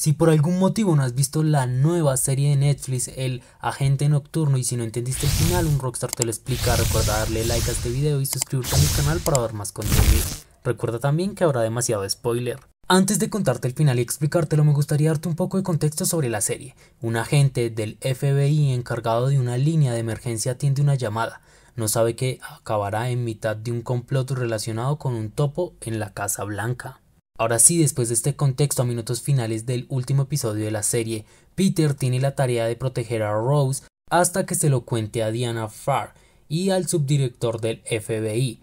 Si por algún motivo no has visto la nueva serie de Netflix, El Agente Nocturno, y si no entendiste el final, un rockstar te lo explica. Recuerda darle like a este video y suscribirte a mi canal para ver más contenido. Recuerda también que habrá demasiado spoiler. Antes de contarte el final y explicártelo, me gustaría darte un poco de contexto sobre la serie. Un agente del FBI encargado de una línea de emergencia atiende una llamada. No sabe que acabará en mitad de un complot relacionado con un topo en la Casa Blanca. Ahora sí, después de este contexto a minutos finales del último episodio de la serie, Peter tiene la tarea de proteger a Rose hasta que se lo cuente a Diana Farr y al subdirector del FBI.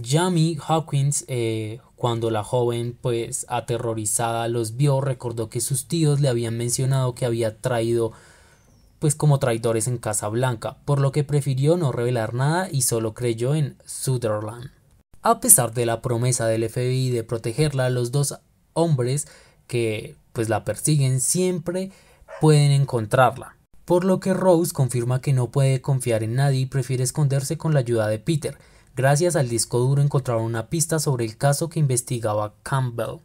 Jamie Hawkins, eh, cuando la joven, pues aterrorizada, los vio, recordó que sus tíos le habían mencionado que había traído, pues como traidores en Casa Blanca, por lo que prefirió no revelar nada y solo creyó en Sutherland. A pesar de la promesa del FBI de protegerla, los dos hombres que pues la persiguen siempre pueden encontrarla. Por lo que Rose confirma que no puede confiar en nadie y prefiere esconderse con la ayuda de Peter. Gracias al disco duro encontraron una pista sobre el caso que investigaba Campbell.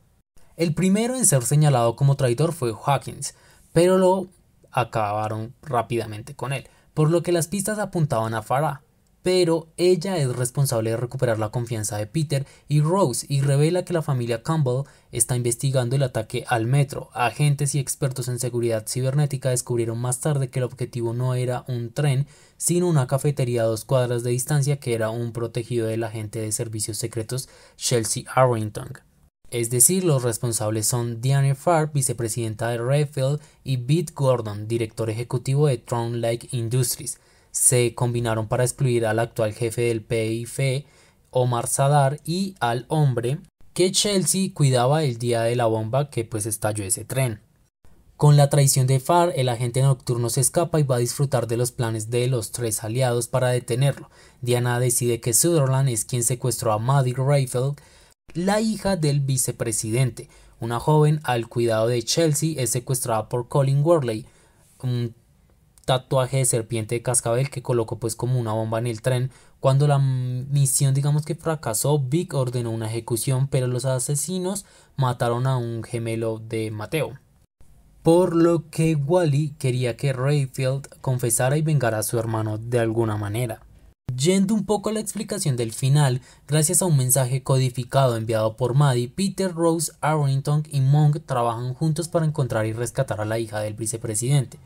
El primero en ser señalado como traidor fue Hawkins, pero lo acabaron rápidamente con él, por lo que las pistas apuntaban a Farah, pero ella es responsable de recuperar la confianza de Peter y Rose y revela que la familia Campbell está investigando el ataque al metro. Agentes y expertos en seguridad cibernética descubrieron más tarde que el objetivo no era un tren, sino una cafetería a dos cuadras de distancia que era un protegido del agente de servicios secretos Chelsea Arrington. Es decir, los responsables son Diane Farr, vicepresidenta de Redfield, y Bit Gordon, director ejecutivo de Tron Lake Industries se combinaron para excluir al actual jefe del PIF, Omar Sadar, y al hombre que Chelsea cuidaba el día de la bomba que pues estalló ese tren. Con la traición de Far, el agente nocturno se escapa y va a disfrutar de los planes de los tres aliados para detenerlo. Diana decide que Sutherland es quien secuestró a Maddie Rayfield, la hija del vicepresidente. Una joven al cuidado de Chelsea es secuestrada por Colin Worley, un tatuaje de serpiente de cascabel que colocó pues como una bomba en el tren. Cuando la misión digamos que fracasó, Vic ordenó una ejecución, pero los asesinos mataron a un gemelo de Mateo. Por lo que Wally quería que Rayfield confesara y vengara a su hermano de alguna manera. Yendo un poco a la explicación del final, gracias a un mensaje codificado enviado por Maddie, Peter, Rose, Arrington y Monk trabajan juntos para encontrar y rescatar a la hija del vicepresidente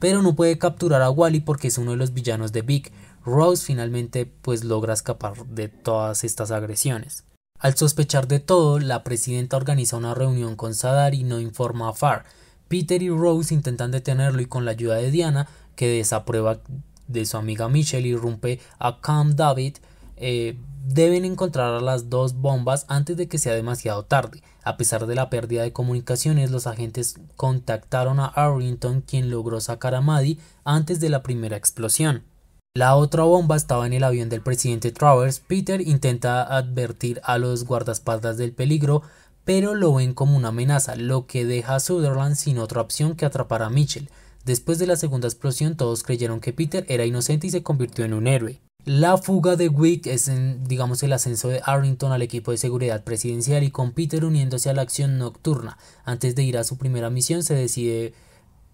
pero no puede capturar a Wally porque es uno de los villanos de Big. Rose finalmente pues logra escapar de todas estas agresiones. Al sospechar de todo, la presidenta organiza una reunión con Sadar y no informa a Far. Peter y Rose intentan detenerlo y con la ayuda de Diana, que desaprueba de su amiga Michelle, irrumpe a Camp David eh, deben encontrar a las dos bombas antes de que sea demasiado tarde. A pesar de la pérdida de comunicaciones, los agentes contactaron a Arrington quien logró sacar a Maddie antes de la primera explosión. La otra bomba estaba en el avión del presidente Travers. Peter intenta advertir a los guardaespaldas del peligro, pero lo ven como una amenaza, lo que deja a Sutherland sin otra opción que atrapar a Mitchell. Después de la segunda explosión todos creyeron que Peter era inocente y se convirtió en un héroe. La fuga de Wick es, digamos, el ascenso de Arrington al equipo de seguridad presidencial y con Peter uniéndose a la acción nocturna. Antes de ir a su primera misión se decide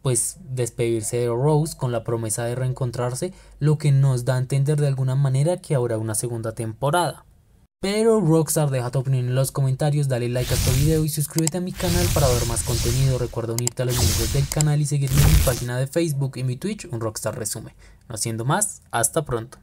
pues despedirse de Rose con la promesa de reencontrarse, lo que nos da a entender de alguna manera que habrá una segunda temporada. Pero Rockstar deja tu opinión en los comentarios, dale like a este video y suscríbete a mi canal para ver más contenido. Recuerda unirte a los miembros del canal y seguirme en mi página de Facebook y mi Twitch, un Rockstar resume. No haciendo más, hasta pronto.